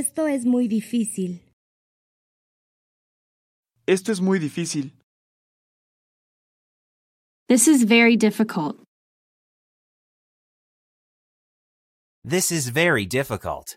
Esto es muy difícil. Esto es muy difícil. This is very difficult. This is very difficult.